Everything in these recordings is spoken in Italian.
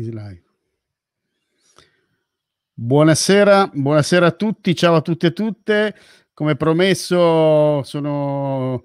islaico. Buonasera, buonasera a tutti, ciao a tutti e a tutte. Come promesso sono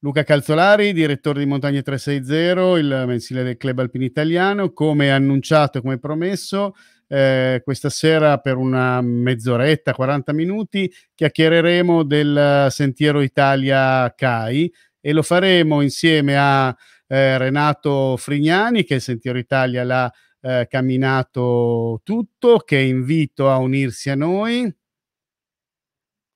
Luca Calzolari, direttore di Montagne 360, il mensile del Club Alpino Italiano. Come annunciato e come promesso, eh, questa sera per una mezz'oretta, 40 minuti, chiacchiereremo del Sentiero Italia CAI e lo faremo insieme a eh, Renato Frignani, che è il Sentiero Italia la eh, camminato tutto, che invito a unirsi a noi.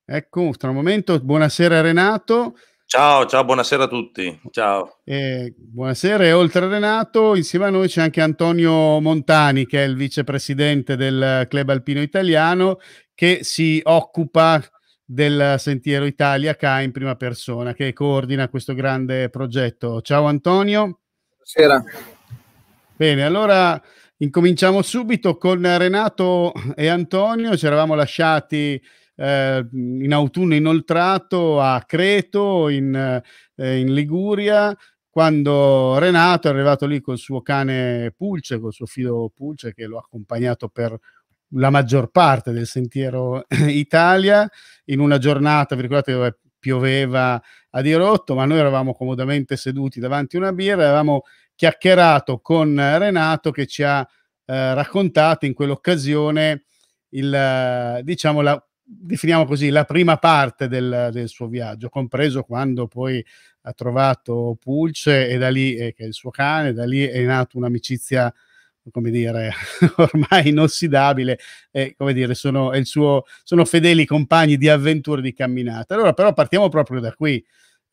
Ecco, tra un momento, buonasera Renato. Ciao, ciao, buonasera a tutti. Ciao. Eh, buonasera e oltre a Renato, insieme a noi c'è anche Antonio Montani, che è il vicepresidente del Club Alpino Italiano, che si occupa del Sentiero Italia CA in prima persona, che coordina questo grande progetto. Ciao Antonio. Buonasera. Bene, allora incominciamo subito con Renato e Antonio. Ci eravamo lasciati eh, in autunno inoltrato a Creto, in, eh, in, Liguria, quando Renato è arrivato lì col suo cane Pulce, col suo figlio Pulce, che lo ha accompagnato per la maggior parte del sentiero Italia, in una giornata, vi ricordate, dove pioveva a dirotto, ma noi eravamo comodamente seduti davanti a una birra, avevamo chiacchierato con eh, Renato che ci ha eh, raccontato in quell'occasione il, eh, diciamo, la, definiamo così, la prima parte del, del, suo viaggio, compreso quando poi ha trovato Pulce e da lì, eh, che è il suo cane, da lì è nata un'amicizia come dire, ormai inossidabile, e come dire, sono, il suo, sono fedeli compagni di avventure di camminata. Allora, però partiamo proprio da qui.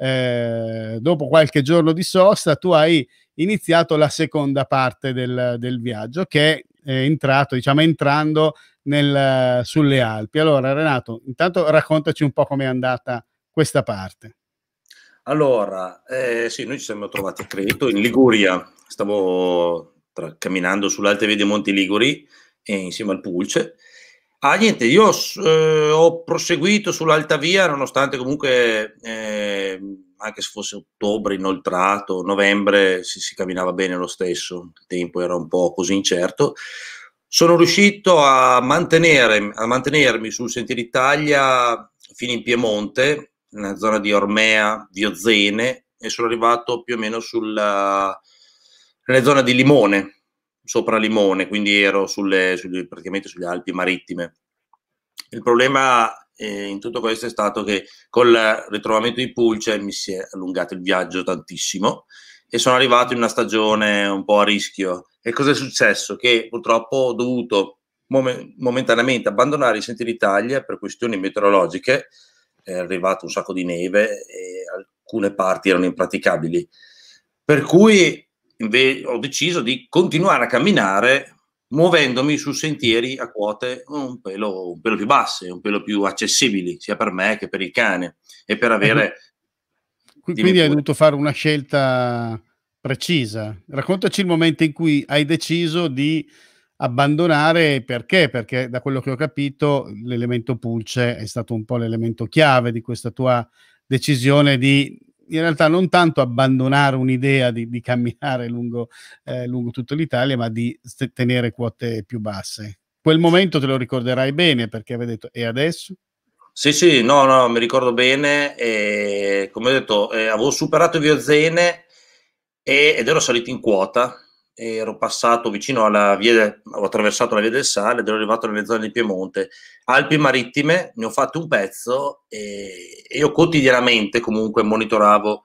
Eh, dopo qualche giorno di sosta tu hai iniziato la seconda parte del, del viaggio che è entrato, diciamo entrando nel, sulle Alpi. Allora Renato, intanto raccontaci un po' com'è andata questa parte. Allora, eh, sì, noi ci siamo trovati a Creto, in Liguria, stavo tra, camminando sull'Alte Vede Monti Liguri e insieme al Pulce Ah, niente, io eh, ho proseguito sull'alta via, nonostante comunque, eh, anche se fosse ottobre inoltrato, novembre, si, si, camminava bene lo stesso, il tempo era un po' così incerto. Sono riuscito a, mantenere, a mantenermi sul Sentiero Italia fino in Piemonte, nella zona di Ormea, di Ozene, e sono arrivato più o meno sulla, nella zona di Limone, sopra Limone, quindi ero sulle, sulle, praticamente sulle Alpi Marittime. Il problema eh, in tutto questo è stato che col ritrovamento di Pulce mi si è allungato il viaggio tantissimo e sono arrivato in una stagione un po' a rischio. E cosa è successo? Che purtroppo ho dovuto mom- momentaneamente abbandonare i sentieri Italia per questioni meteorologiche, è arrivato un sacco di neve e alcune parti erano impraticabili. Per cui Inve- ho deciso di continuare a camminare muovendomi su sentieri a quote un pelo, un pelo, più basse, un pelo più accessibili, sia per me che per il cane, e per avere... Mhm. Quindi hai dovuto fare una scelta precisa. Raccontaci il momento in cui hai deciso di abbandonare perché? Perché da quello che ho capito l'elemento pulce è stato un po' l'elemento chiave di questa tua decisione di in realtà non tanto abbandonare un'idea di, di camminare lungo, eh, lungo tutta l'Italia, ma di tenere quote più basse. Quel momento te lo ricorderai bene perché avevi detto e adesso? Sì, sì, no, no, mi ricordo bene. E, come ho detto, eh, avevo superato Viozene e, ed ero salito in quota ero passato vicino alla via, del, ho attraversato la via del Sale ed ero arrivato nelle zone di Piemonte. Alpi Marittime, ne ho fatto un pezzo e, e io quotidianamente comunque monitoravo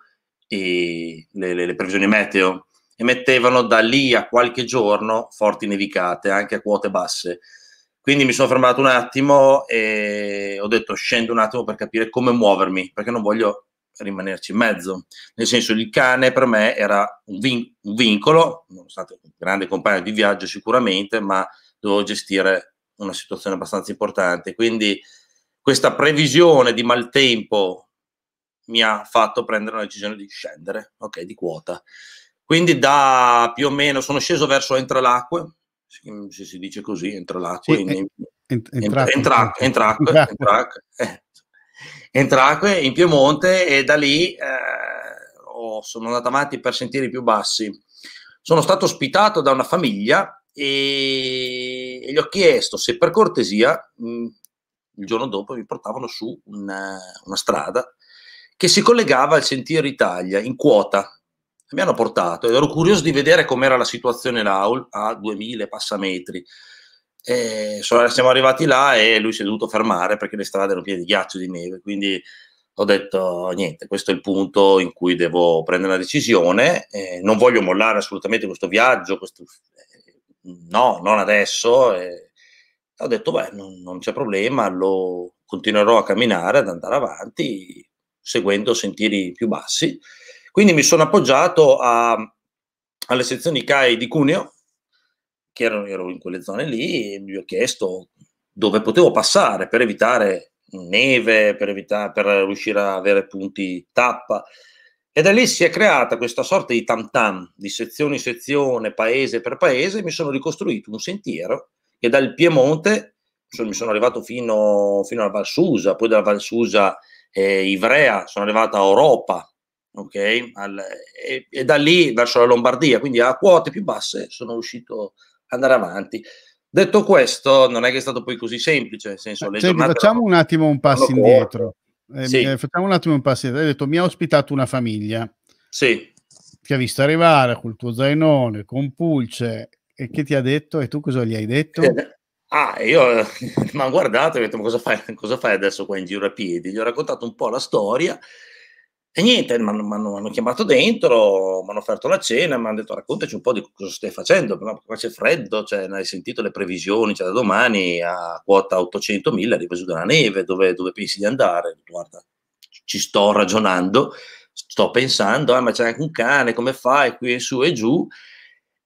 i, le, le, le, previsioni meteo e mettevano da lì a qualche giorno forti nevicate, anche a quote basse. Quindi mi sono fermato un attimo e ho detto scendo un attimo per capire come muovermi, perché non voglio rimanerci in mezzo. Nel senso, il cane per me era un, vin- un vincolo, nonostante un grande compagno di viaggio sicuramente, ma dovevo gestire una situazione abbastanza importante. Quindi questa previsione di maltempo mi ha fatto prendere la decisione di scendere, ok, di quota. Quindi da più o meno sono sceso verso Entralacque, se si dice così, Entralacque. Sì, in, in, Entra, in, track, in track, in track, eh. Entracque in Piemonte e da lì eh, oh, sono andato avanti per sentieri più bassi. Sono stato ospitato da una famiglia e, e gli ho chiesto se per cortesia mh, mm, il giorno dopo mi portavano su una, eh, una strada che si collegava al Sentiero Italia in quota. Mi hanno portato ed ero curioso di vedere com'era la situazione là a 2000 passametri. E siamo arrivati là e lui si è dovuto fermare perché le strade erano piene di ghiaccio, e di neve, quindi ho detto niente, questo è il punto in cui devo prendere una decisione, eh, non voglio mollare assolutamente questo viaggio, questo, eh, no, non adesso. Eh, ho detto beh, non, non c'è problema, lo continuerò a camminare, ad andare avanti, seguendo sentieri più bassi. Quindi mi sono appoggiato a, alle sezioni CAI di Cuneo, che erano, ero in quelle zone lì, e gli ho chiesto dove potevo passare per evitare neve, per, evitare, per riuscire ad avere punti tappa. E da lì si è creata questa sorta di tam tam, di sezione in sezione, paese per paese, e mi sono ricostruito un sentiero che dal Piemonte mi sono arrivato fino, fino alla Susa, poi dalla Valsusa eh, Ivrea, sono arrivato a Europa, ok? Al, e, e, da lì verso la Lombardia, quindi a quote più basse sono riuscito andare avanti. Detto questo, non è che è stato poi così semplice, nel senso, le cioè, facciamo un attimo un passo indietro. Eh, sì. Eh, facciamo un attimo un passo indietro. Hai detto mi ha ospitato una famiglia. Sì. Ti ha visto arrivare col tuo zainone, con pulce e che ti ha detto e tu cosa gli hai detto? Eh, ah, io mi ha guardato e ho detto ma cosa fai, cosa fai adesso qua in giro a piedi? Gli ho raccontato un po' la storia e niente, mi hanno chiamato dentro, mi hanno offerto la cena, mi hanno detto raccontaci un po' di cosa stai facendo, ma qua c'è freddo, cioè, hai sentito le previsioni, cioè da domani a quota 800.000 arriva giù dalla neve, dove, dove, pensi di andare? Guarda, ci sto ragionando, sto pensando, ah ma c'è anche un cane, come fai qui e su e giù?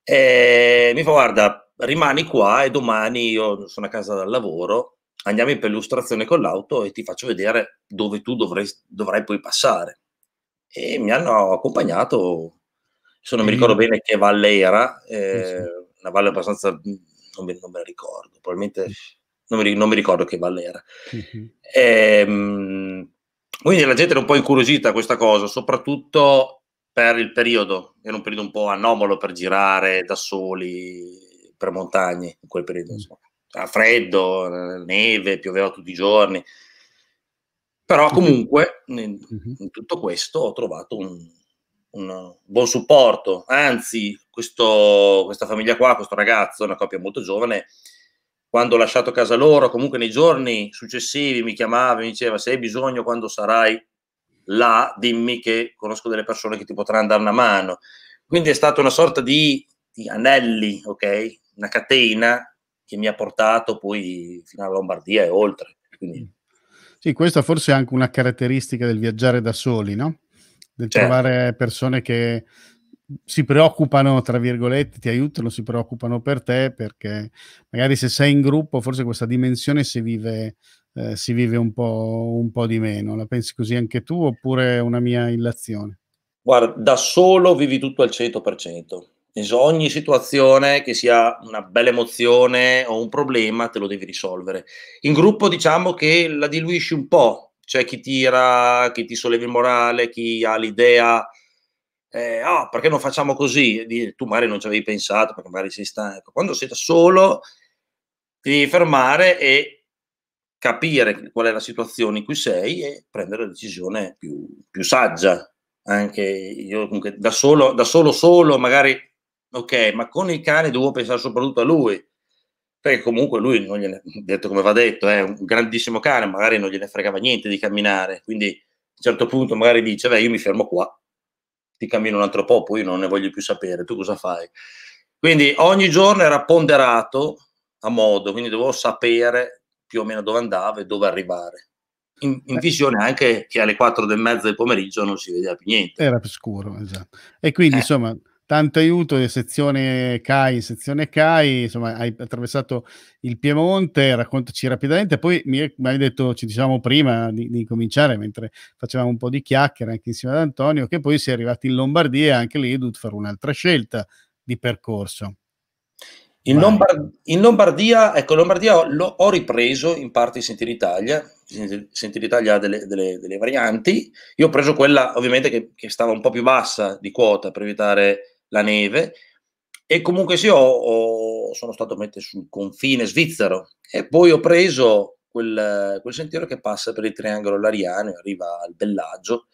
E mi fa guarda, rimani qua e domani io sono a casa dal lavoro, andiamo in perlustrazione con l'auto e ti faccio vedere dove tu dovresti, dovrai poi passare e mi hanno accompagnato. Adesso non mi ricordo bene che valle era, eh, una valle abbastanza, mhmm, non me, non me la ricordo, probabilmente non mi, non mi, ricordo che valle era. E, ehm, quindi la gente era un po' incuriosita a questa cosa, soprattutto per il periodo, era un periodo un po' anomalo per girare da soli per montagne in quel periodo, insomma. Era freddo, eh, neve, pioveva tutti i giorni. Però mhm. comunque in, mhm. in tutto questo ho trovato un, un buon supporto, anzi questo, questa famiglia qua, questo ragazzo, una coppia molto giovane, quando ho lasciato casa loro, comunque nei giorni successivi mi chiamava e mi diceva se hai bisogno quando sarai là, dimmi che conosco delle persone che ti potranno dare una mano. Quindi è stata una sorta di, di anelli, ok? Una catena che mi ha portato poi fino alla Lombardia e oltre. Quindi mm. Sì, questa forse è anche una caratteristica del viaggiare da soli, no? Del certo. trovare persone che si preoccupano, tra virgolette, ti aiutano, si preoccupano per te, perché magari se sei in gruppo forse questa dimensione si vive, eh, si vive un, po', un po' di meno. La pensi così anche tu oppure è una mia illazione? Guarda, da solo vivi tutto al 100%. Penso ogni situazione che sia una bella emozione o un problema te lo devi risolvere. In gruppo diciamo che la diluisci un po', c'è chi tira, chi ti solleva il morale, chi ha l'idea eh, oh, perché non facciamo così? Tu magari non ci avevi pensato perché magari sei stanco. Ecco, quando sei da solo ti devi fermare e capire qual è la situazione in cui sei e prendere la decisione più, più saggia. Anche io comunque da solo, da solo, solo magari ok, ma con il cane dovevo pensare soprattutto a lui, perché comunque lui, non gliene, detto come va detto, è un grandissimo cane, magari non gliene fregava niente di camminare, quindi a un certo punto magari dice, beh, io mi fermo qua, ti cammino un altro po', poi io non ne voglio più sapere, tu cosa fai? Quindi ogni giorno era ponderato a modo, quindi dovevo sapere più o meno dove andava e dove arrivare. In, in, eh. visione anche che alle 4 del mezzo del pomeriggio non si vedeva più niente. Era più scuro, esatto. E quindi eh. insomma tanto aiuto, eh, sezione CAI, sezione CAI, insomma hai attraversato il Piemonte, raccontaci rapidamente, poi mi, hai detto, ci dicevamo prima di, di cominciare, mentre facevamo un po' di chiacchiere anche insieme ad Antonio, che poi sei arrivato in Lombardia e anche lì hai dovuto fare un'altra scelta di percorso. In, Lombard- in, Lombardia, ecco, Lombardia ho ripreso in parte in Sentieri Italia, Sentieri Italia ha delle, delle, delle, varianti, io ho preso quella ovviamente che, che, stava un po' più bassa di quota per evitare la neve e comunque sì, ho, ho, sono stato mette sul confine svizzero e poi ho preso quel, quel, sentiero che passa per il triangolo Lariano e arriva al Bellagio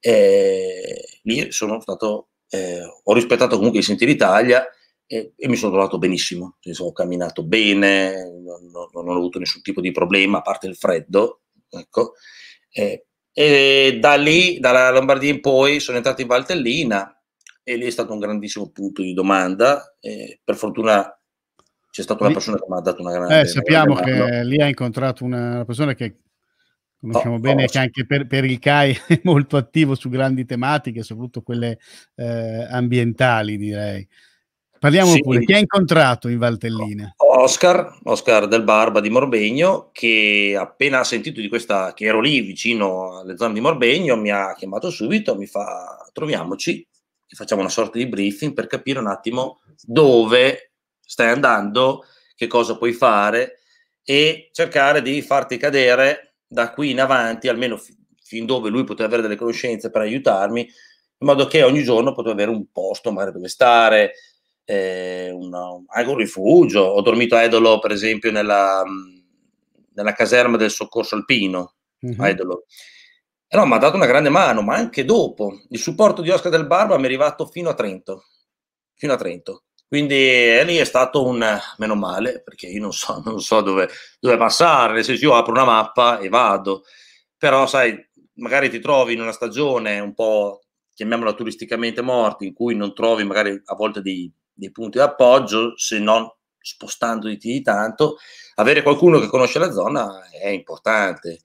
e lì sono stato, eh, ho rispettato comunque i sentieri Italia e, e mi sono trovato benissimo, Quindi, ho camminato bene, non, non, non, ho avuto nessun tipo di problema a parte il freddo, ecco. Eh, e da lì, dalla Lombardia in poi, sono entrato in Valtellina e lì è stato un grandissimo punto di domanda. Eh, per fortuna c'è stata una persona che mi ha dato una grande... Eh, sappiamo che lì ha incontrato una persona che conosciamo oh, bene, oh, che anche per, per, il CAI è molto attivo su grandi tematiche, soprattutto quelle eh, ambientali, direi. Parliamo sì. pure, chi ha incontrato in Valtellina? Oscar, Oscar del Barba di Morbegno, che appena ha sentito di questa, che ero lì vicino alle zone di Morbegno, mi ha chiamato subito, mi fa troviamoci, facciamo una sorta di briefing per capire un attimo dove stai andando, che cosa puoi fare e cercare di farti cadere da qui in avanti, almeno fin dove lui poteva avere delle conoscenze per aiutarmi, in modo che ogni giorno potevo avere un posto magari dove stare, eh, una, anche un rifugio. Ho dormito a Edolo, per esempio, nella, nella caserma del soccorso alpino, mm-hmm. a mhm. Edolo. Eh no, mi ha dato una grande mano, ma anche dopo. Il supporto di Oscar del Barba mi è arrivato fino a Trento. Fino a Trento. Quindi eh, lì è stato un meno male, perché io non so, non so dove, dove, passare, se io apro una mappa e vado. Però, sai, magari ti trovi in una stagione un po', chiamiamola turisticamente morti, in cui non trovi magari a volte dei, dei punti d'appoggio, se non spostandoti di tanto, avere qualcuno che conosce la zona è importante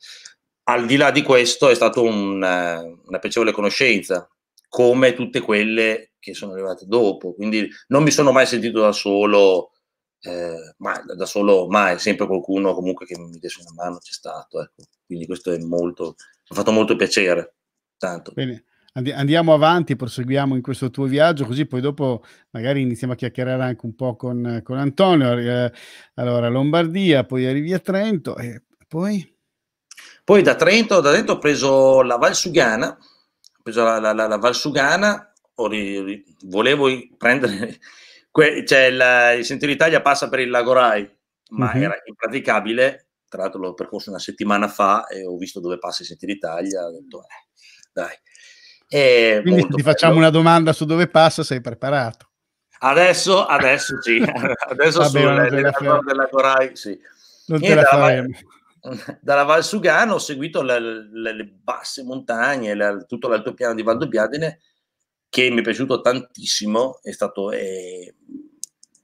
al di là di questo è stata un, eh, una piacevole conoscenza, come tutte quelle che sono arrivate dopo. Quindi non mi sono mai sentito da solo, eh, mai, da solo mai, sempre qualcuno comunque che mi desse una mano c'è stato. Ecco. Quindi questo è molto, mi ha fatto molto piacere. Tanto. Bene. Andiamo avanti, proseguiamo in questo tuo viaggio, così poi dopo magari iniziamo a chiacchierare anche un po' con, con Antonio. Eh, allora, Lombardia, poi arrivi a Trento e poi... Poi da Trento, da Trento ho preso la Valsugana, ho preso la, la, la, la Valsugana, ri, ri, volevo prendere, que, cioè la, il Sentiero Italia passa per il Lagorai, ma mm-hmm. era impraticabile, tra l'altro l'ho percorso una settimana fa e ho visto dove passa il Sentiero Italia, ho detto eh, dai. E Quindi ti facciamo bello. una domanda su dove passa, sei preparato? Adesso, adesso sì, adesso sono nel della, della Gorai sì. Non te la faremo. dalla Val Sugano ho seguito le, le, le basse montagne, la, tutto l'altopiano di Valdobbiadene, che mi è piaciuto tantissimo, è stato eh,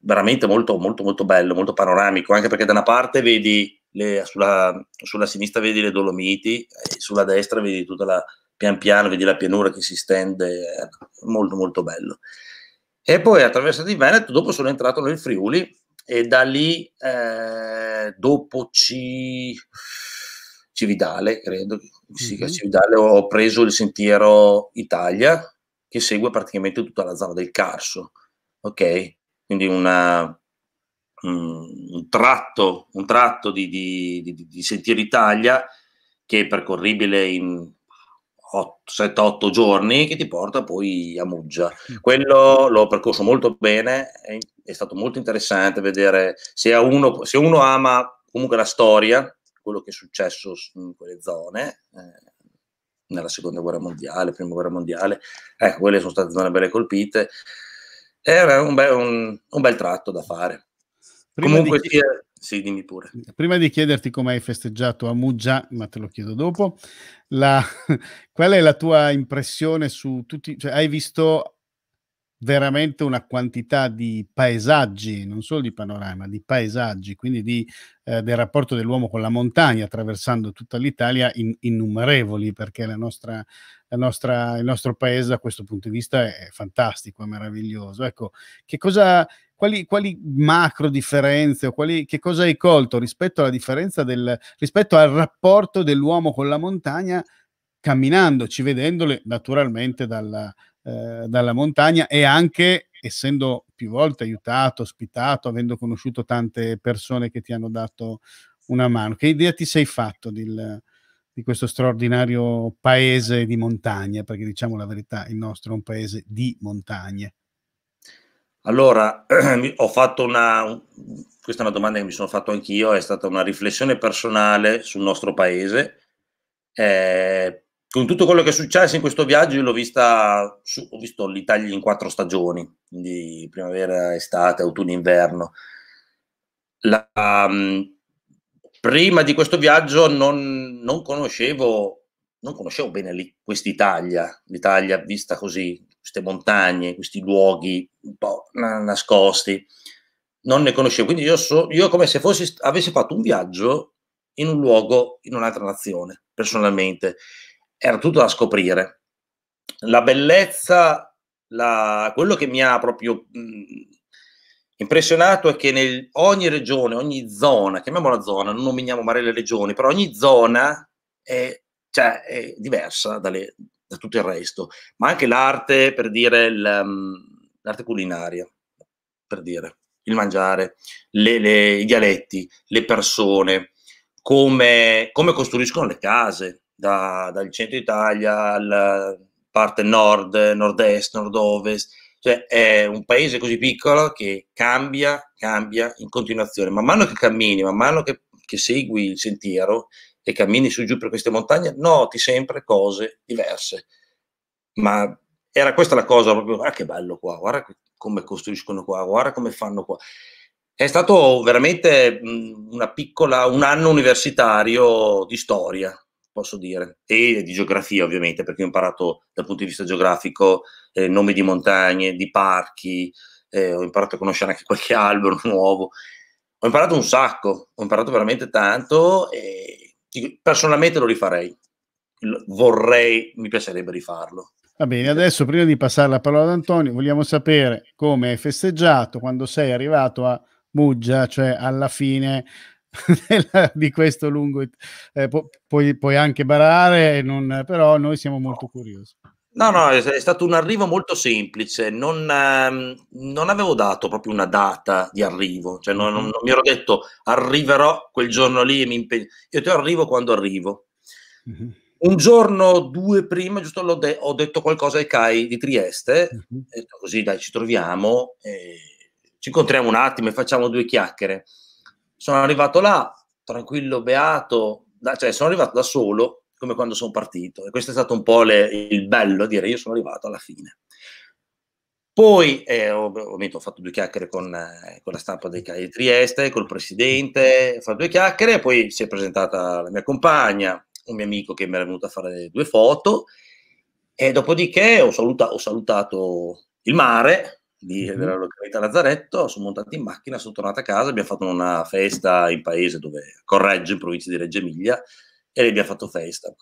veramente molto, molto, molto bello, molto panoramico, anche perché da una parte vedi, le, sulla, sulla, sinistra vedi le Dolomiti, sulla destra vedi tutta la, pian piano, vedi la pianura che si stende, molto, molto bello. E poi attraversato il Veneto, dopo sono entrato nel Friuli, e da lì eh, dopo C... Cividale, credo, sì, mm-hmm. Cividale ho preso il sentiero Italia che segue praticamente tutta la zona del Carso, ok? Quindi una, um, un tratto, un tratto di, di, di, di sentiero Italia che è percorribile in 7-8 giorni che ti porta poi a Muggia. Mm. Quello l'ho percorso molto bene, è, è stato molto interessante vedere se uno, se uno, ama comunque la storia, quello che è successo in quelle zone, eh, nella seconda guerra mondiale, prima guerra mondiale, ecco, quelle sono state zone belle colpite, era un, be- un, un bel tratto da fare. Prima Comunque di sì, dimmi pure. Prima di chiederti come hai festeggiato a Muggia, ma te lo chiedo dopo, la, qual è la tua impressione su tutti, cioè hai visto veramente una quantità di paesaggi, non solo di panorama, di paesaggi, quindi di, eh, del rapporto dell'uomo con la montagna attraversando tutta l'Italia in, innumerevoli, perché la nostra, la nostra, il nostro paese da questo punto di vista è fantastico, è meraviglioso. Ecco, che cosa, quali, quali macro differenze o quali, che cosa hai colto rispetto alla differenza del, rispetto al rapporto dell'uomo con la montagna camminandoci, vedendole naturalmente dalla, eh, dalla montagna e anche essendo più volte aiutato, ospitato, avendo conosciuto tante persone che ti hanno dato una mano. Che idea ti sei fatto del, di questo straordinario paese di montagna? Perché diciamo la verità, il nostro è un paese di montagne. Allora, ho fatto una, questa è una domanda che mi sono fatto anch'io, è stata una riflessione personale sul nostro paese. Eh, con tutto quello che è successo in questo viaggio, l'ho vista, su, ho visto l'Italia in quattro stagioni, quindi primavera, estate, autunno, inverno. La, um, prima di questo viaggio non, non conoscevo, non conoscevo bene quest'Italia, l'Italia vista così, queste montagne, questi luoghi un po' nascosti, non ne conoscevo. Quindi io, so, io come se fossi, avessi fatto un viaggio in un luogo, in un'altra nazione, personalmente. Era tutto da scoprire. La bellezza, la, quello che mi ha proprio mh, mhmm, impressionato è che nel, ogni regione, ogni zona, chiamiamola zona, non nominiamo male le regioni, però ogni zona è, cioè, è diversa dalle, da tutto il resto, ma anche l'arte, per dire, ehm, l'arte culinaria, per dire, il mangiare, le, le, i dialetti, le persone, come, come costruiscono le case, da, dal centro Italia alla parte nord, nord-est, nord-ovest, cioè è un paese così piccolo che cambia, cambia in continuazione. Man mano che cammini, man mano che, che segui il sentiero, e cammini su giù per queste montagne, noti sempre cose diverse. Ma era questa la cosa proprio, ah che bello qua, guarda come costruiscono qua, guarda come fanno qua. È stato veramente mhmm, una piccola, un anno universitario di storia, posso dire, e di geografia ovviamente, perché ho imparato dal punto di vista geografico eh, nomi di montagne, di parchi, eh, ho imparato a conoscere anche qualche albero nuovo, ho imparato un sacco, ho imparato veramente tanto e, personalmente lo rifarei. Vorrei, mi piacerebbe rifarlo. Va bene, adesso prima di passare la parola ad Antonio, vogliamo sapere come hai festeggiato quando sei arrivato a Muggia, cioè alla fine di questo lungo... Eh, pu- puoi, puoi, anche barare, non, però noi siamo molto curiosi. No, no, è, stato un arrivo molto semplice, non, ehm, non, avevo dato proprio una data di arrivo, cioè non, non, mm-hmm. non mi ero detto arriverò quel giorno lì e mi impegno, io ti arrivo quando arrivo. Mm-hmm. Un giorno o due prima, giusto, de- ho detto qualcosa ai CAI di Trieste, mm-hmm. detto, così dai ci troviamo, eh, ci incontriamo un attimo e facciamo due chiacchiere. Sono arrivato là, tranquillo, beato, da, cioè sono arrivato da solo, come quando sono partito. E questo è stato un po' le, il bello, dire io sono arrivato alla fine. Poi eh, ovviamente ho fatto due chiacchiere con, eh, con la stampa dei CAI di Trieste, col presidente, ho fatto due chiacchiere, poi si è presentata la mia compagna, un mio amico che mi era venuto a fare due foto e dopodiché ho, saluta, ho salutato il mare di, mm-hmm. della località Lazzaretto, sono montato in macchina, sono tornato a casa, abbiamo fatto una festa in paese dove Correggio, in provincia di Reggio Emilia, e lei mi ha fatto festa.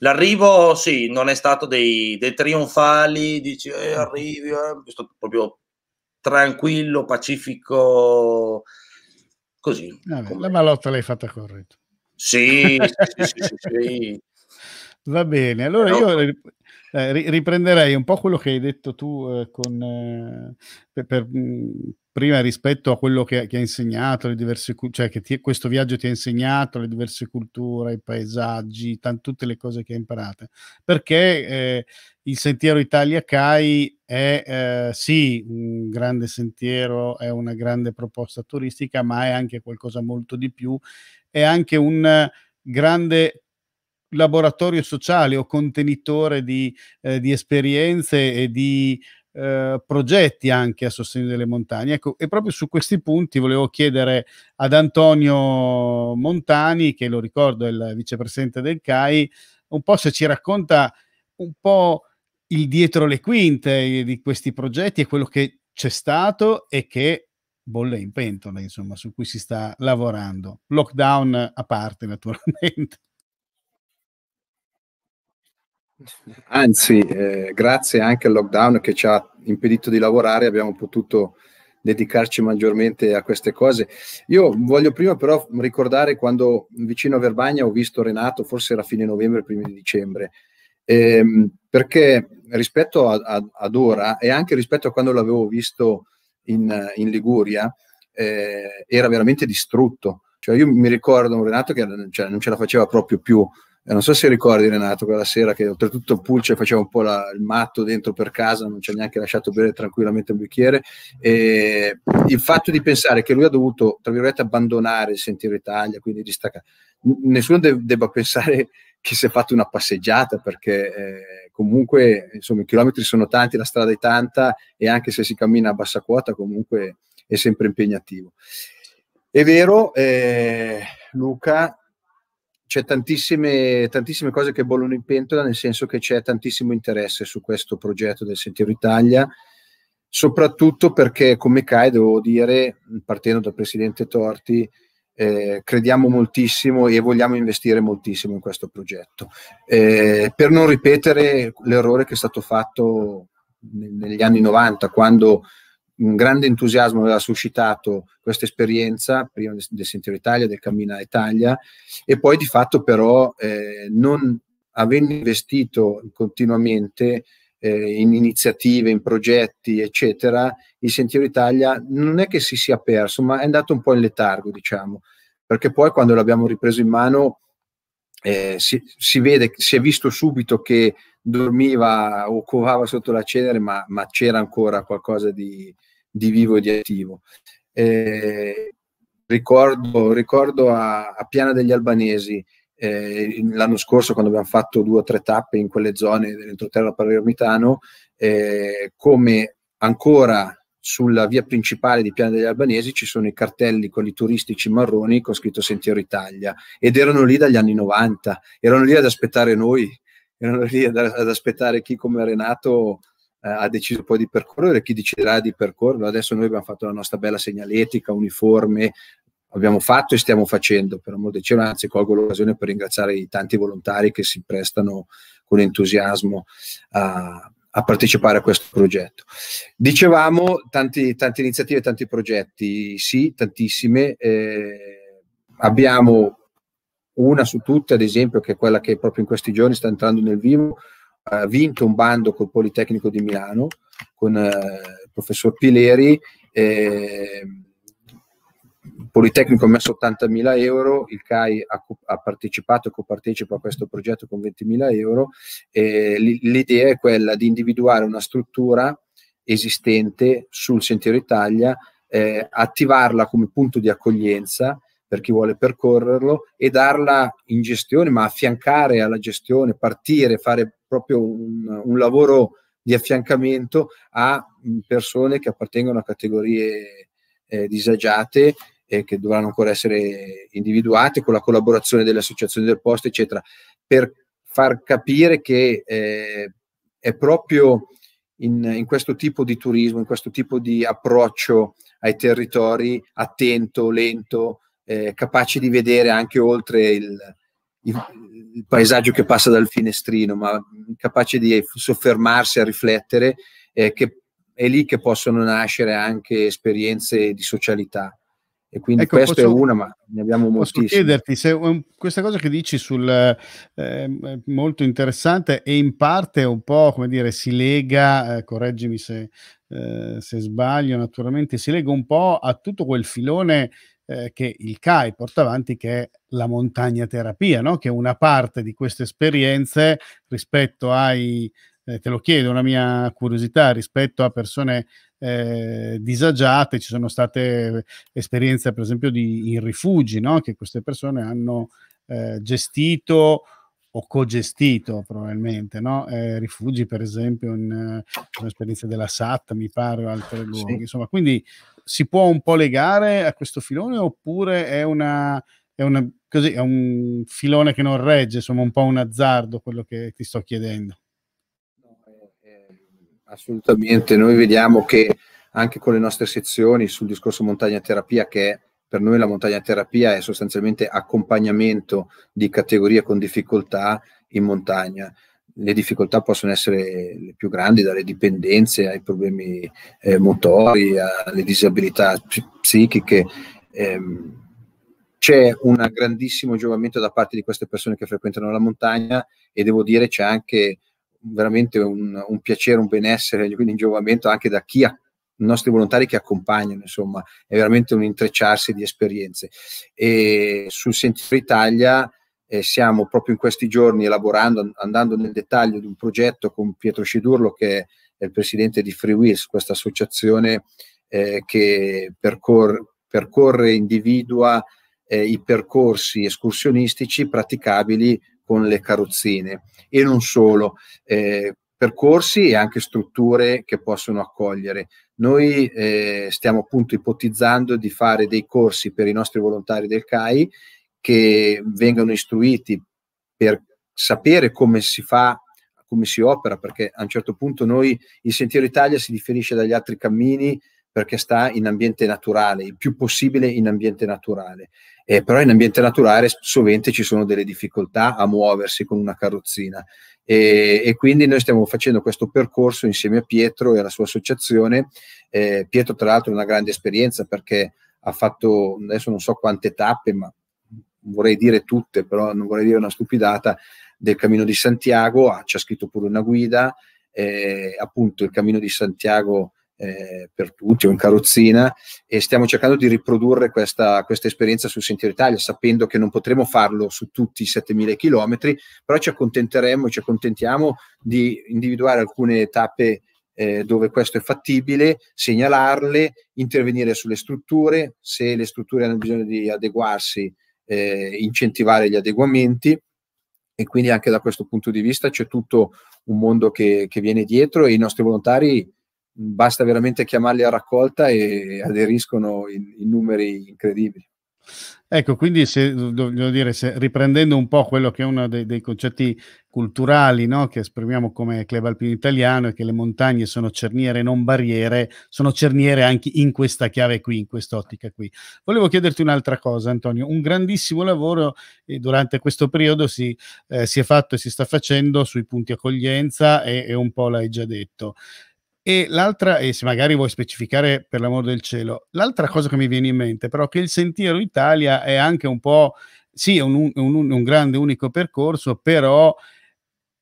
L'arrivo, sì, non è stato dei, dei trionfali, dici eh, mm-hmm. arrivi, eh. è stato proprio tranquillo, pacifico, così. Ah, la malotta l'hai fatta corretta. Sì, sì, sì, sì, sì. Va bene, allora Però... io eh, riprenderei un po' quello che hai detto tu eh, con, eh, per, per, mm, prima rispetto a quello che, che ha insegnato, le diverse, cioè che ti, questo viaggio ti ha insegnato, le diverse culture, i paesaggi, t- tutte le cose che hai imparato. Perché eh, il sentiero Italia CAI è eh, sì un grande sentiero, è una grande proposta turistica, ma è anche qualcosa molto di più, è anche un grande laboratorio sociale o contenitore di, eh, di esperienze e di eh, progetti anche a sostegno delle montagne. Ecco, e proprio su questi punti volevo chiedere ad Antonio Montani, che lo ricordo è il vicepresidente del CAI, un po' se ci racconta un po' il dietro le quinte di questi progetti e quello che c'è stato e che bolle in pentola, insomma, su cui si sta lavorando. Lockdown a parte, naturalmente. Anzi, eh, grazie anche al lockdown che ci ha impedito di lavorare, abbiamo potuto dedicarci maggiormente a queste cose. Io voglio prima però ricordare quando vicino a Verbagna ho visto Renato, forse era fine novembre, primi di dicembre, ehm, perché rispetto a, a, ad ora e anche rispetto a quando l'avevo visto in, in Liguria, eh, era veramente distrutto. Cioè io mi ricordo un Renato che cioè, non ce la faceva proprio più eh, non so se ricordi Renato quella sera che oltretutto Pulce faceva un po' la, il matto dentro per casa, non ci ha neanche lasciato bere tranquillamente un bicchiere. E il fatto di pensare che lui ha dovuto, tra virgolette, abbandonare il Sentiero Italia, quindi distaccare, nessuno de- debba pensare che si è fatta una passeggiata perché eh, comunque insomma, i chilometri sono tanti, la strada è tanta e anche se si cammina a bassa quota comunque è sempre impegnativo. È vero, eh, Luca, c'è tantissime, tantissime, cose che bollono in pentola, nel senso che c'è tantissimo interesse su questo progetto del Sentiero Italia, soprattutto perché, come CAI, devo dire, partendo dal presidente Torti, eh, crediamo moltissimo e vogliamo investire moltissimo in questo progetto. Eh, per non ripetere l'errore che è stato fatto negli anni 90, quando un grande entusiasmo aveva suscitato questa esperienza, prima del, del Sentiero Italia, del Cammina Italia, e poi di fatto però eh, non avendo investito continuamente eh, in iniziative, in progetti, eccetera, il Sentiero Italia non è che si sia perso, ma è andato un po' in letargo, diciamo, perché poi quando l'abbiamo ripreso in mano eh, si, si, vede, si è visto subito che dormiva o covava sotto la cenere, ma, ma c'era ancora qualcosa di, di vivo e di attivo. Eh, ricordo, ricordo a, a, Piana degli Albanesi, eh, l'anno scorso quando abbiamo fatto due o tre tappe in quelle zone dell'entroterra palermitano, eh, come ancora sulla via principale di Piana degli Albanesi ci sono i cartelli, quelli turistici marroni con scritto Sentiero Italia ed erano lì dagli anni 90, erano lì ad aspettare noi, erano lì ad, ad aspettare chi come Renato eh, ha deciso poi di percorrere, chi deciderà di percorrere. Adesso noi abbiamo fatto la nostra bella segnaletica, uniforme, abbiamo fatto e stiamo facendo per amor del cielo, anzi colgo l'occasione per ringraziare i tanti volontari che si prestano con entusiasmo a, a partecipare a questo progetto. Dicevamo tanti, tante iniziative, tanti progetti, sì, tantissime. Eh, abbiamo una su tutte, ad esempio, che è quella che proprio in questi giorni sta entrando nel vivo, ha vinto un bando col Politecnico di Milano con eh, il professor Pileri. il Politecnico ha messo 80.000 euro, il CAI ha, ha partecipato e copartecipa a questo progetto con 20.000 euro. l'idea è quella di individuare una struttura esistente sul Sentiero Italia, eh, attivarla come punto di accoglienza per chi vuole percorrerlo e darla in gestione, ma affiancare alla gestione, partire, fare proprio un, un lavoro di affiancamento a mm, persone che appartengono a categorie eh, disagiate e che dovranno ancora essere individuate con la collaborazione delle associazioni del posto, eccetera, per far capire che eh, è proprio in, in, questo tipo di turismo, in questo tipo di approccio ai territori attento, lento, eh, capaci di vedere anche oltre il, il, il, paesaggio che passa dal finestrino, ma capace di soffermarsi a riflettere, eh, che è lì che possono nascere anche esperienze di socialità. E quindi ecco, questa posso, è una, ma ne abbiamo moltissime. Posso chiederti se um, questa cosa che dici sul eh, molto interessante e in parte un po' come dire si lega, eh, correggimi se, eh, se, sbaglio naturalmente, si lega un po' a tutto quel filone eh, che il CAI porta avanti, che è la montagna terapia, no? che una parte di queste esperienze rispetto ai, eh, te lo chiedo, una mia curiosità, rispetto a persone eh, disagiate, ci sono state eh, esperienze per esempio di, in rifugi, no? che queste persone hanno eh, gestito o cogestito probabilmente, no? eh, rifugi per esempio in, in un'esperienza della SAT mi pare o altri luoghi, sì. insomma quindi si può un po' legare a questo filone oppure è una, è una così, è un filone che non regge, insomma, un po' un azzardo quello che ti sto chiedendo. Assolutamente, noi vediamo che anche con le nostre sezioni sul discorso montagna terapia, che per noi la montagna terapia è sostanzialmente accompagnamento di categorie con difficoltà in montagna le difficoltà possono essere le più grandi, dalle dipendenze ai problemi eh, motori, alle disabilità psichiche. Ehm, c'è un grandissimo giovamento da parte di queste persone che frequentano la montagna e devo dire c'è anche veramente un, un piacere, un benessere, quindi un giovamento anche da chi ha i nostri volontari che accompagnano, insomma, è veramente un intrecciarsi di esperienze. E sul Sentiero Italia eh, siamo proprio in questi giorni elaborando, andando nel dettaglio di un progetto con Pietro Scidurlo che è il presidente di FreeWheels, questa associazione eh, che percorre, e individua eh, i percorsi escursionistici praticabili con le carrozzine e non solo, eh, percorsi e anche strutture che possono accogliere. Noi eh, stiamo appunto ipotizzando di fare dei corsi per i nostri volontari del CAI che vengano istruiti per sapere come si fa, come si opera, perché a un certo punto noi, il Sentiero Italia si differisce dagli altri cammini perché sta in ambiente naturale, il più possibile in ambiente naturale. Eh, però in ambiente naturale sovente ci sono delle difficoltà a muoversi con una carrozzina e, e quindi noi stiamo facendo questo percorso insieme a Pietro e alla sua associazione. Eh, Pietro tra l'altro ha una grande esperienza perché ha fatto adesso non so quante tappe, ma vorrei dire tutte, però non vorrei dire una stupidata, del Cammino di Santiago, ah, c'è scritto pure una guida, eh, appunto il Cammino di Santiago eh, per tutti o in carrozzina e stiamo cercando di riprodurre questa, questa esperienza sul Sentiero Italia, sapendo che non potremo farlo su tutti i 7000 km, però ci accontenteremo, e ci accontentiamo di individuare alcune tappe eh, dove questo è fattibile, segnalarle, intervenire sulle strutture, se le strutture hanno bisogno di adeguarsi eh, incentivare gli adeguamenti e quindi anche da questo punto di vista c'è tutto un mondo che, che viene dietro e i nostri volontari basta veramente chiamarli a raccolta e aderiscono in, in numeri incredibili. Ecco, quindi se, voglio dire, se, riprendendo un po' quello che è uno dei, dei concetti culturali no? che esprimiamo come club alpino italiano è che le montagne sono cerniere non barriere, sono cerniere anche in questa chiave qui, in quest'ottica qui. Volevo chiederti un'altra cosa Antonio, un grandissimo lavoro eh, durante questo periodo si, eh, si, è fatto e si sta facendo sui punti accoglienza e, e un po' l'hai già detto. E l'altra, e se magari vuoi specificare per l'amor del cielo, l'altra cosa che mi viene in mente però è che il Sentiero Italia è anche un po', sì, è un, un, un grande unico percorso, però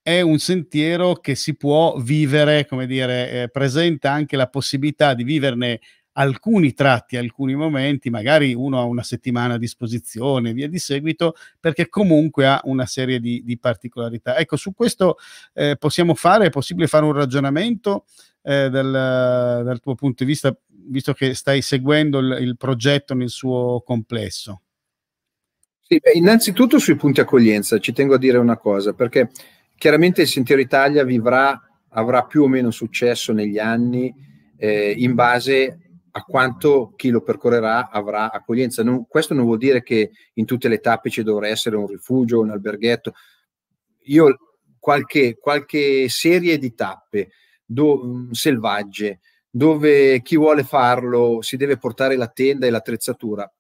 è un sentiero che si può vivere, come dire, eh, presenta anche la possibilità di viverne alcuni tratti, alcuni momenti, magari uno ha una settimana a disposizione via di seguito, perché comunque ha una serie di, di particolarità. Ecco, su questo eh, possiamo fare, è possibile fare un ragionamento eh, dal, dal, tuo punto di vista, visto che stai seguendo il, il progetto nel suo complesso? Sì, beh, innanzitutto sui punti accoglienza ci tengo a dire una cosa, perché chiaramente il Sentiero Italia vivrà, avrà più o meno successo negli anni eh, in base a quanto chi lo percorrerà avrà accoglienza. Non, questo non vuol dire che in tutte le tappe ci dovrà essere un rifugio, un alberghetto. Io qualche, qualche serie di tappe do, mm, selvagge, dove chi vuole farlo si deve portare la tenda e l'attrezzatura.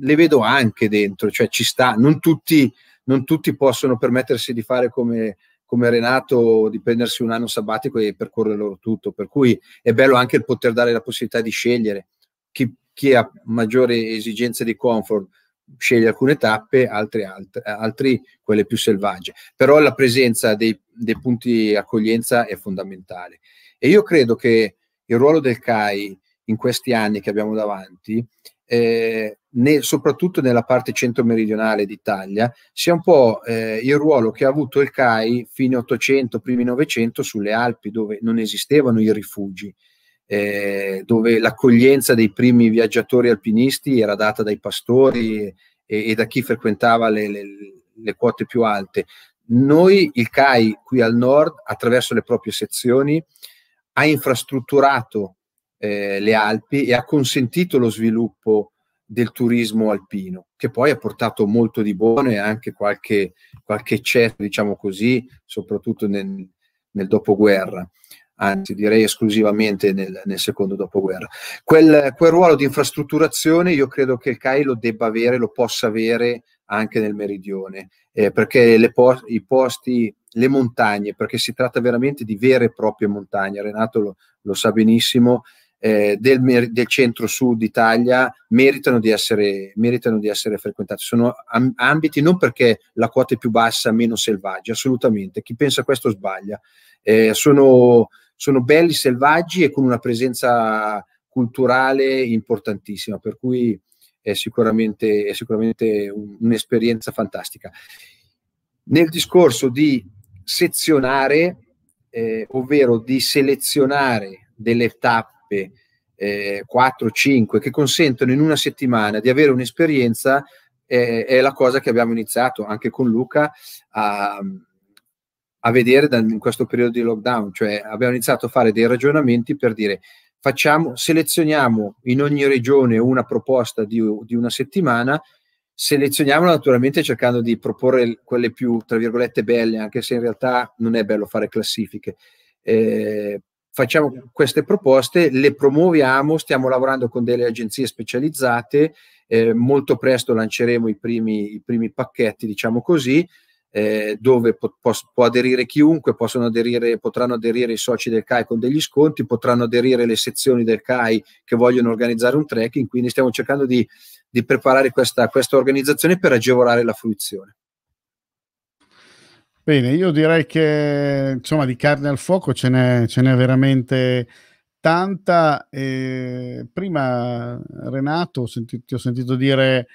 Le vedo anche dentro, cioè ci sta, non tutti, non tutti possono permettersi di fare come, come Renato, di prendersi un anno sabbatico e percorrere loro tutto, per cui è bello anche il poter dare la possibilità di scegliere chi, chi ha maggiore esigenze di comfort sceglie alcune tappe, altre, altre, altri quelle più selvagge. Però la presenza dei, dei punti accoglienza è fondamentale. E io credo che il ruolo del CAI in questi anni che abbiamo davanti, eh, ne, soprattutto nella parte centro-meridionale d'Italia, sia un po' eh, il ruolo che ha avuto il CAI fine 800, primi 900 sulle Alpi, dove non esistevano i rifugi eh, dove l'accoglienza dei primi viaggiatori alpinisti era data dai pastori e, e da chi frequentava le, le, le quote più alte. Noi, il CAI qui al nord, attraverso le proprie sezioni, ha infrastrutturato eh, le Alpi e ha consentito lo sviluppo del turismo alpino, che poi ha portato molto di buono e anche qualche, qualche cesso, diciamo così, soprattutto nel, nel dopoguerra anzi direi esclusivamente nel, nel secondo dopoguerra. Quel, quel, ruolo di infrastrutturazione io credo che il CAI lo debba avere, lo possa avere anche nel meridione, eh, perché post, i posti, le montagne, perché si tratta veramente di vere e proprie montagne, Renato lo, lo sa benissimo, eh, del, del, centro-sud Italia meritano di essere, meritano di essere frequentati. Sono am- ambiti non perché la quota è più bassa, meno selvaggia, assolutamente. Chi pensa questo sbaglia. Eh, sono sono belli, selvaggi e con una presenza culturale importantissima, per cui è sicuramente, è sicuramente un'esperienza fantastica. Nel discorso di sezionare, eh, ovvero di selezionare delle tappe eh, 4-5 che consentono in una settimana di avere un'esperienza, eh, è la cosa che abbiamo iniziato anche con Luca a, a vedere da, in questo periodo di lockdown, cioè abbiamo iniziato a fare dei ragionamenti per dire facciamo, selezioniamo in ogni regione una proposta di, di una settimana, selezioniamola naturalmente cercando di proporre quelle più, tra virgolette, belle, anche se in realtà non è bello fare classifiche. Eh, facciamo queste proposte, le promuoviamo, stiamo lavorando con delle agenzie specializzate, eh, molto presto lanceremo i primi, i primi pacchetti, diciamo così, eh, dove po- può aderire chiunque, aderire, potranno aderire i soci del CAI con degli sconti, potranno aderire le sezioni del CAI che vogliono organizzare un trekking, quindi stiamo cercando di, di preparare questa, questa organizzazione per agevolare la fruizione. Bene, io direi che insomma di carne al fuoco ce n'è, ce n'è veramente tanta. Eh, prima Renato, ho sentito, ti ho sentito dire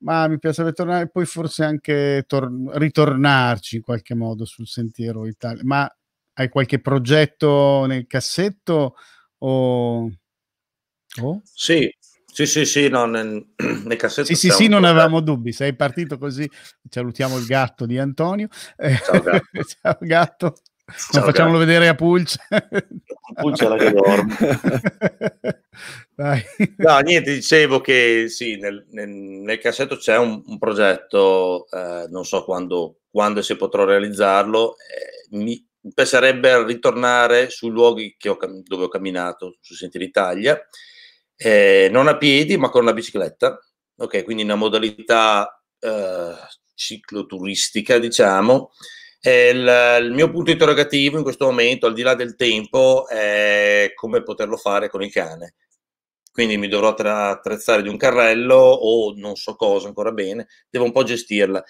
ma mi piacerebbe tornare poi forse anche tor- ritornarci in qualche modo sul sentiero italiano. Ma hai qualche progetto nel cassetto o... Oh? Sì, sì, sì, sì, no, nel, nel cassetto. Sì, sì, sì, non avevamo dubbi, sei partito così, salutiamo il gatto di Antonio. Ciao gatto. Ciao, gatto. Ciao, facciamolo cara. vedere a Pulce. Pulce era che dorme. Dai. No, niente, dicevo che sì, nel, nel, nel cassetto c'è un, un progetto, eh, non so quando, quando si potrò realizzarlo. Eh, mi piacerebbe ritornare sui luoghi ho, dove ho camminato, su Sentieri Italia, eh, non a piedi ma con la bicicletta, ok? Quindi una modalità eh, cicloturistica, diciamo, il, il, mio punto interrogativo in questo momento, al di là del tempo, è come poterlo fare con il cane. Quindi mi dovrò attrezzare di un carrello o non so cosa ancora bene, devo un po' gestirla.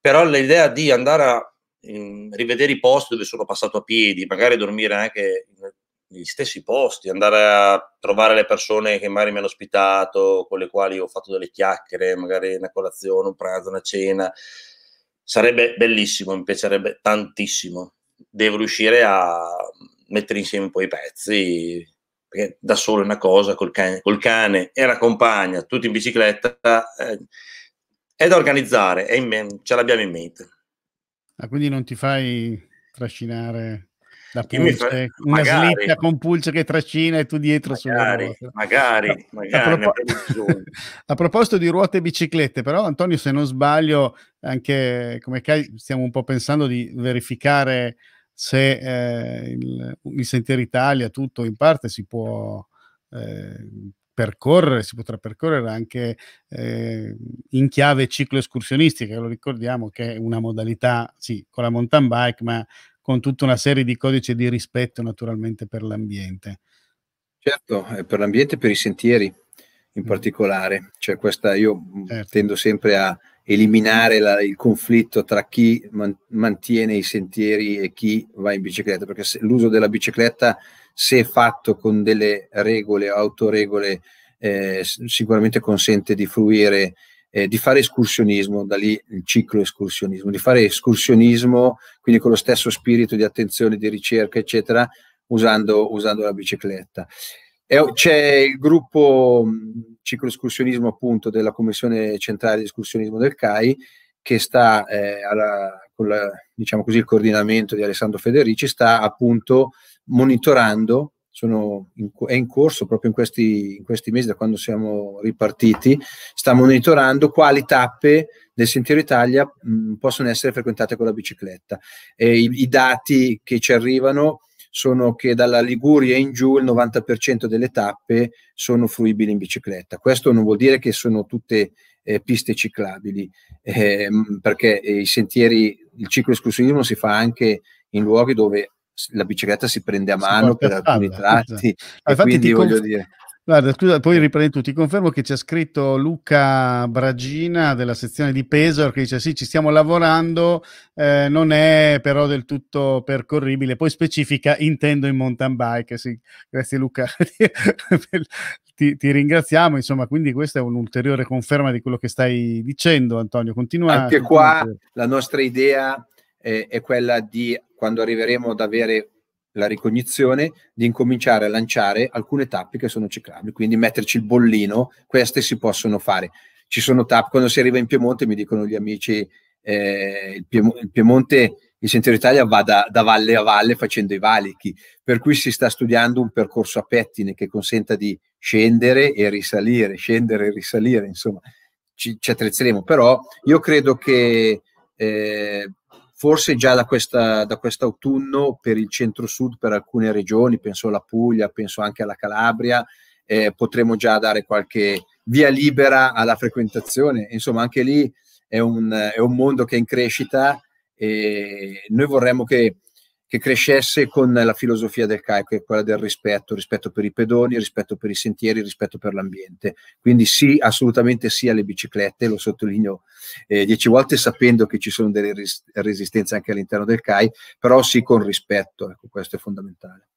Però l'idea di andare a in, rivedere i posti dove sono passato a piedi, magari dormire anche negli stessi posti, andare a trovare le persone che magari mi hanno ospitato, con le quali ho fatto delle chiacchiere, magari una colazione, un pranzo, una cena, sarebbe bellissimo, mi piacerebbe tantissimo. Devo riuscire a mettere insieme un po' i pezzi, perché da solo è una cosa, col cane, col cane e la compagna, tutti in bicicletta, eh, è da organizzare, è in, ce l'abbiamo in mente. Ah, quindi non ti fai trascinare la pulce, fa... una magari. slitta con pulce che trascina e tu dietro magari, sulle ruote. Magari, magari. A, propos- a proposito di ruote e biciclette, però Antonio, se non sbaglio, anche come Kai stiamo un po' pensando di verificare se eh, il, il Sentiero Italia, tutto in parte, si può... Eh, percorrere, si potrà percorrere anche eh, in chiave ciclo escursionistica, lo ricordiamo che è una modalità, sì, con la mountain bike, ma con tutta una serie di codici di rispetto naturalmente per l'ambiente. Certo, eh, per l'ambiente e per i sentieri in mm. particolare. Cioè questa, io mm, certo. tendo sempre a eliminare la, il conflitto tra chi man, mantiene i sentieri e chi va in bicicletta, perché se, l'uso della bicicletta, se fatto con delle regole, autoregole, eh, sicuramente consente di fruire eh, di fare escursionismo, da lì il ciclo escursionismo, di fare escursionismo, quindi con lo stesso spirito di attenzione, di ricerca, eccetera, usando, usando la bicicletta. E c'è il gruppo mm, ciclo escursionismo appunto della Commissione Centrale di Escursionismo del CAI che sta eh, alla, con la, diciamo così, il coordinamento di Alessandro Federici, sta appunto monitorando in, è in corso proprio in questi, in questi, mesi, da quando siamo ripartiti, sta monitorando quali tappe del Sentiero Italia mh, mm, possono essere frequentate con la bicicletta. E i, i dati che ci arrivano sono che dalla Liguria in giù il 90% delle tappe sono fruibili in bicicletta. Questo non vuol dire che sono tutte eh, piste ciclabili, eh, perché eh, i sentieri, il ciclo esclusivismo si fa anche in luoghi dove la bicicletta si prende a mano per farla, alcuni tratti. Esatto. Ah, infatti ti voglio dire... Guarda, scusa, poi riprendo, ti confermo che c'è scritto Luca Bragina della sezione di Pesaro che dice sì, ci stiamo lavorando, eh, non è però del tutto percorribile, poi specifica intendo in mountain bike, sì, grazie Luca, ti, ti, ringraziamo, insomma, quindi questa è un'ulteriore conferma di quello che stai dicendo Antonio, continua. Anche qua la nostra idea eh, è quella di, quando arriveremo ad avere la ricognizione, di incominciare a lanciare alcune tappe che sono ciclabili, quindi metterci il bollino, queste si possono fare. Ci sono tappe, quando si arriva in Piemonte mi dicono gli amici, eh, il, Piemonte, il Piemonte il Sentiero Italia va da, da, valle a valle facendo i valichi, per cui si sta studiando un percorso a pettine che consenta di scendere e risalire, scendere e risalire, insomma, ci, ci attrezzeremo. Però io credo che eh, forse già da, questa, da quest'autunno per il centro-sud, per alcune regioni, penso alla Puglia, penso anche alla Calabria, eh, potremo già dare qualche via libera alla frequentazione. Insomma, anche lì è un, è un mondo che è in crescita e noi vorremmo che che crescesse con la filosofia del CAI, che è quella del rispetto, rispetto per i pedoni, rispetto per i sentieri, rispetto per l'ambiente. Quindi sì, assolutamente sì alle biciclette, lo sottolineo eh, dieci volte sapendo che ci sono delle ris- resistenze anche all'interno del CAI, però sì con rispetto, ecco, questo è fondamentale.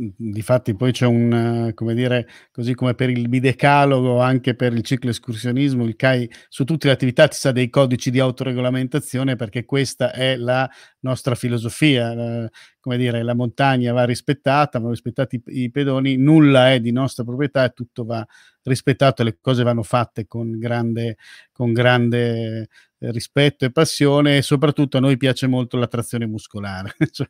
Difatti poi c'è un, come dire, così come per il bidecalogo, anche per il ciclo escursionismo, il CAI su tutte le attività ci sa dei codici di autoregolamentazione perché questa è la nostra filosofia come dire, la montagna va rispettata, vanno rispettati i, pedoni, nulla è di nostra proprietà e tutto va rispettato le cose vanno fatte con grande, con grande eh, rispetto e passione e soprattutto a noi piace molto la trazione muscolare, cioè,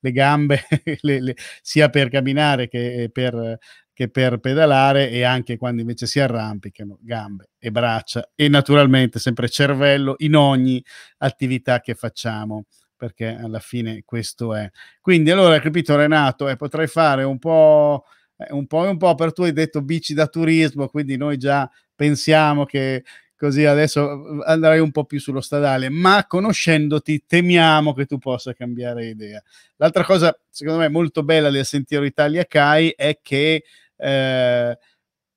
le gambe le, le, sia per camminare che per, che per pedalare e anche quando invece si arrampicano gambe e braccia e naturalmente sempre cervello in ogni attività che facciamo perché alla fine questo è. Quindi allora, capito Renato, eh, potrei fare un po', eh, un po' e un po', per tu hai detto bici da turismo, quindi noi già pensiamo che così adesso mm, andrai un po' più sullo stradale, ma conoscendoti temiamo che tu possa cambiare idea. L'altra cosa, secondo me, molto bella del Sentiero Italia CAI è che eh,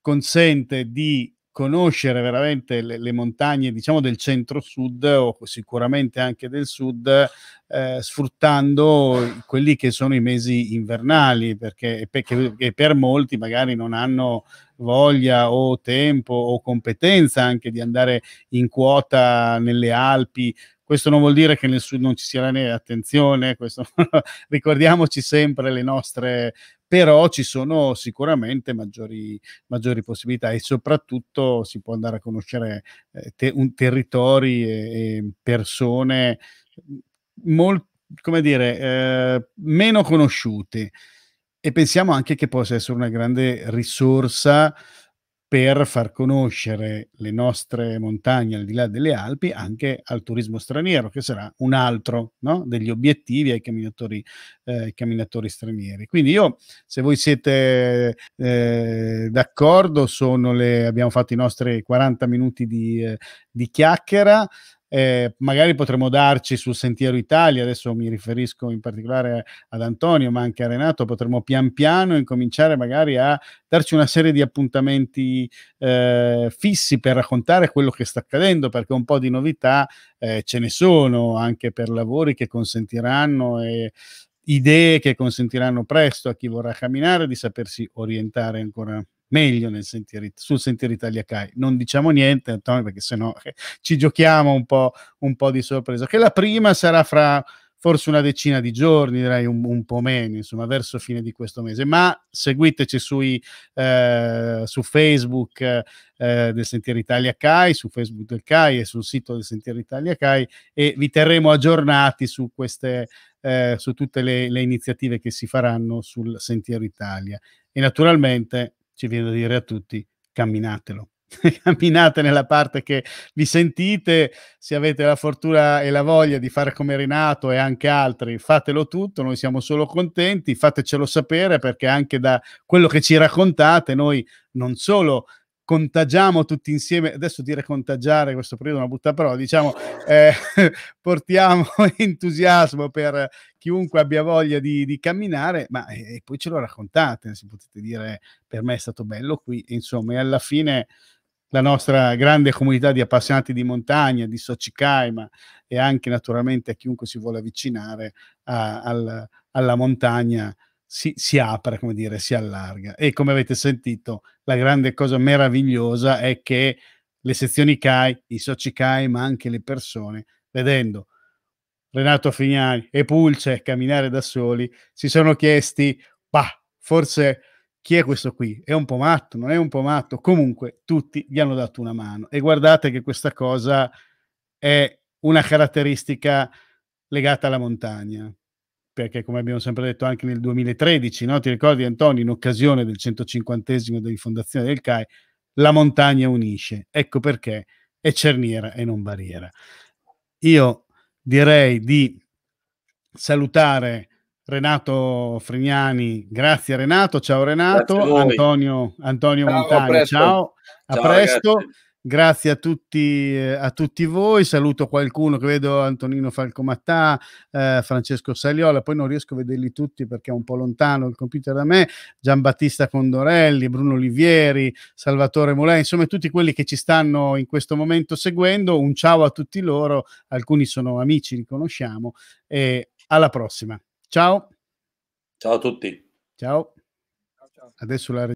consente di conoscere veramente le, le, montagne, diciamo, del centro-sud o sicuramente anche del sud, eh, sfruttando quelli che sono i mesi invernali, perché, perché per molti magari non hanno voglia o tempo o competenza anche di andare in quota nelle Alpi questo non vuol dire che nel sud non ci sia la neve, attenzione, questo, ricordiamoci sempre le nostre però ci sono sicuramente maggiori, maggiori possibilità e soprattutto si può andare a conoscere eh, te, un, territori e, e persone mm, molto, come dire, eh, meno conosciute e pensiamo anche che possa essere una grande risorsa per far conoscere le nostre montagne al di là delle Alpi anche al turismo straniero, che sarà un altro no? degli obiettivi ai camminatori, eh, camminatori, stranieri. Quindi io, se voi siete eh, d'accordo, le, abbiamo fatto i nostri 40 minuti di, eh, di chiacchiera eh, magari potremmo darci sul Sentiero Italia, adesso mi riferisco in particolare ad Antonio, ma anche a Renato, potremmo pian piano incominciare magari a darci una serie di appuntamenti eh, fissi per raccontare quello che sta accadendo, perché un po' di novità eh, ce ne sono anche per lavori che consentiranno e idee che consentiranno presto a chi vorrà camminare di sapersi orientare ancora meglio sentier, sul sentiero Italia Kai. Non diciamo niente, Antonio, perché sennò eh, ci giochiamo un po', un po', di sorpresa. Che la prima sarà fra forse una decina di giorni, direi un, un po' meno, insomma, verso fine di questo mese. Ma seguiteci sui, eh, su Facebook eh, del Sentiero Italia CAI, su Facebook del CAI e sul sito del Sentiero Italia CAI e vi terremo aggiornati su queste. Eh, su tutte le, le iniziative che si faranno sul Sentiero Italia e naturalmente ci viene da dire a tutti camminatelo. Camminate nella parte che vi sentite, se avete la fortuna e la voglia di fare come Renato e anche altri, fatelo tutto, noi siamo solo contenti, fatecelo sapere perché anche da quello che ci raccontate noi non solo contagiamo tutti insieme, adesso dire contagiare questo periodo è una brutta parola, diciamo eh, portiamo entusiasmo per chiunque abbia voglia di, di camminare, ma eh, poi ce lo raccontate, se potete dire per me è stato bello qui, insomma, e alla fine la nostra grande comunità di appassionati di montagna, di Sochicaima e anche naturalmente a chiunque si vuole avvicinare a, al, alla montagna si, si, apre, come dire, si allarga. E come avete sentito, la grande cosa meravigliosa è che le sezioni CAI, i soci CAI, ma anche le persone, vedendo Renato Fignani e Pulce camminare da soli, si sono chiesti, bah, forse chi è questo qui? È un po' matto, non è un po' matto? Comunque tutti gli hanno dato una mano. E guardate che questa cosa è una caratteristica legata alla montagna, perché come abbiamo sempre detto anche nel 2013, no? ti ricordi Antonio, in occasione del 150 di fondazione del CAI, la montagna unisce, ecco perché è cerniera e non barriera. Io direi di salutare Renato Frignani, grazie Renato, ciao Renato, grazie Antonio, Antonio ciao, Montani, a ciao, a ciao, presto. Ragazzi. Grazie a tutti, eh, a tutti voi. Saluto qualcuno che vedo Antonino Falcomattà, eh, Francesco Saliola, poi non riesco a vederli tutti perché è un po' lontano il computer da me, Giambattista Condorelli, Bruno Olivieri, Salvatore Molè, insomma tutti quelli che ci stanno in questo momento seguendo. Un ciao a tutti loro, alcuni sono amici, li conosciamo e alla prossima. Ciao. Ciao a tutti. Ciao. Adesso la